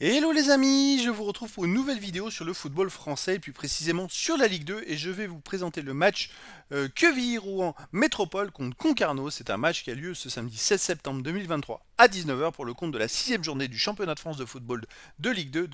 Hello les amis, je vous retrouve pour une nouvelle vidéo sur le football français et plus précisément sur la Ligue 2 et je vais vous présenter le match euh, queville rouen Métropole contre Concarneau. C'est un match qui a lieu ce samedi 16 septembre 2023 à 19h pour le compte de la sixième journée du championnat de France de football de Ligue 2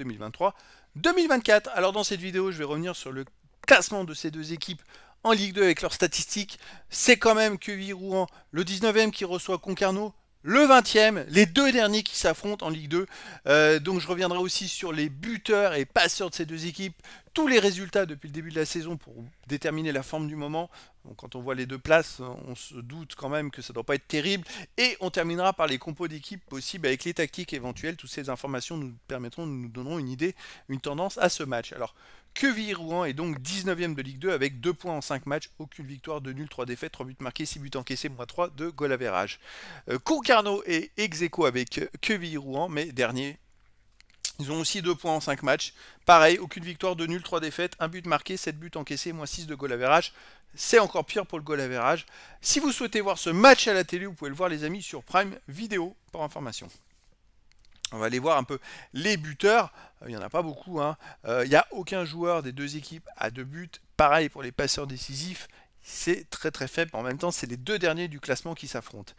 2023-2024. Alors dans cette vidéo je vais revenir sur le classement de ces deux équipes en Ligue 2 avec leurs statistiques. C'est quand même queville rouen le 19ème qui reçoit Concarneau le 20e, les deux derniers qui s'affrontent en Ligue 2. Euh, donc je reviendrai aussi sur les buteurs et passeurs de ces deux équipes, tous les résultats depuis le début de la saison pour déterminer la forme du moment. quand on voit les deux places, on se doute quand même que ça ne doit pas être terrible. Et on terminera par les compos d'équipe possibles avec les tactiques éventuelles. Toutes ces informations nous permettront, nous donneront une idée, une tendance à ce match. Alors, Queville-Rouen est donc 19ème de Ligue 2 avec 2 points en 5 matchs, aucune victoire, 2 nuls, 3 défaites, 3 buts marqués, 6 buts encaissés, moins 3 de goal average. Euh, Concarneau est ex avec Queville-Rouen, mais dernier ils ont aussi 2 points en 5 matchs. Pareil, aucune victoire, 2 nuls, 3 défaites, 1 but marqué, 7 buts encaissés, moins 6 de goal average. C'est encore pire pour le goal average. Si vous souhaitez voir ce match à la télé, vous pouvez le voir les amis sur Prime Vidéo pour information. On va aller voir un peu les buteurs. Euh, il n'y en a pas beaucoup. Hein. Euh, il n'y a aucun joueur des deux équipes à deux buts. Pareil pour les passeurs décisifs. C'est très très faible. En même temps, c'est les deux derniers du classement qui s'affrontent.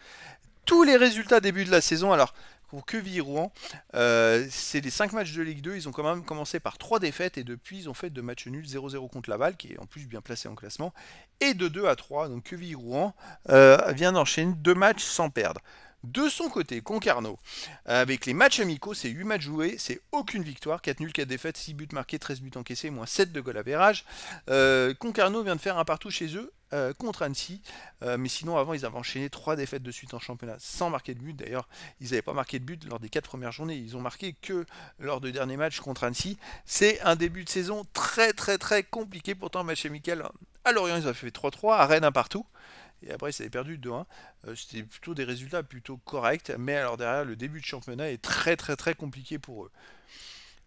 Tous les résultats début de la saison. Alors, pour Queville Rouen. Euh, c'est les 5 matchs de Ligue 2, ils ont quand même commencé par 3 défaites et depuis ils ont fait 2 matchs nuls 0-0 contre Laval, qui est en plus bien placé en classement, et de 2 à 3. Donc Queville Rouen euh, vient d'enchaîner 2 matchs sans perdre. De son côté, Concarneau, avec les matchs amicaux, c'est 8 matchs joués, c'est aucune victoire, 4 nuls, 4 défaites, 6 buts marqués, 13 buts encaissés, moins 7 de goal à verrage. Euh, Concarneau vient de faire un partout chez eux euh, contre Annecy, euh, mais sinon avant ils avaient enchaîné 3 défaites de suite en championnat sans marquer de but. D'ailleurs, ils n'avaient pas marqué de but lors des 4 premières journées, ils ont marqué que lors du dernier match contre Annecy. C'est un début de saison très très très compliqué, pourtant match amical hein, à Lorient ils ont fait 3-3, à Rennes un partout et après ils avait perdu 2-1. Euh, c'était plutôt des résultats plutôt corrects, mais alors derrière le début de championnat est très très très compliqué pour eux.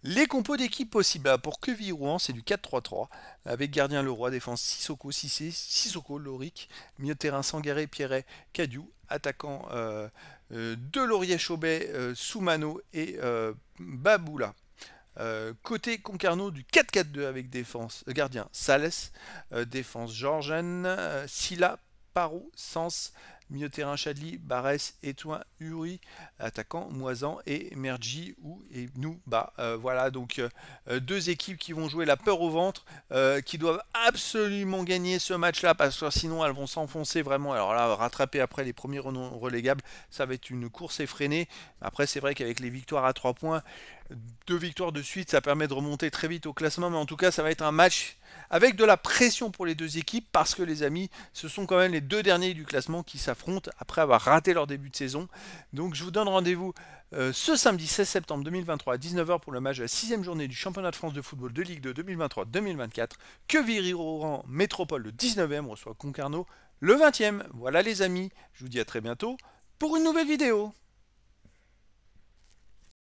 Les compos d'équipe possibles bah, pour Queville Rouen, c'est du 4-3-3 avec gardien Leroy, défense Sissoko, Sissé, Sissoko, Loric, milieu terrain Sangaré, Pierret, Cadiou, attaquant euh, euh, Delaurier, Chaubet, euh, Soumano et euh, Baboula. côté Concarneau du 4-4-2 avec défense gardien Sales, défense Georgian, Silla, Parou, Sens, milieu terrain Chadli, Barès, Étoin, Uri, attaquant Moisan et Mergi ou et nous. Bah euh, voilà donc euh, deux équipes qui vont jouer la peur au ventre, euh, qui doivent absolument gagner ce match-là parce que sinon elles vont s'enfoncer vraiment. Alors là rattraper après les premiers relégables, ça va être une course effrénée. Après c'est vrai qu'avec les victoires à 3 points, deux victoires de suite, ça permet de remonter très vite au classement, mais en tout cas ça va être un match avec de la pression pour les deux équipes parce que les amis, ce sont quand même les deux derniers du classement qui s'affrontent après avoir raté leur début de saison. Donc je vous donne rendez-vous euh, ce samedi 16 septembre 2023 à 19h pour le match de la sixième journée du championnat de France de football de Ligue 2 2023-2024 que viry roran Métropole le 19e reçoit Concarneau le 20e. Voilà les amis, je vous dis à très bientôt pour une nouvelle vidéo.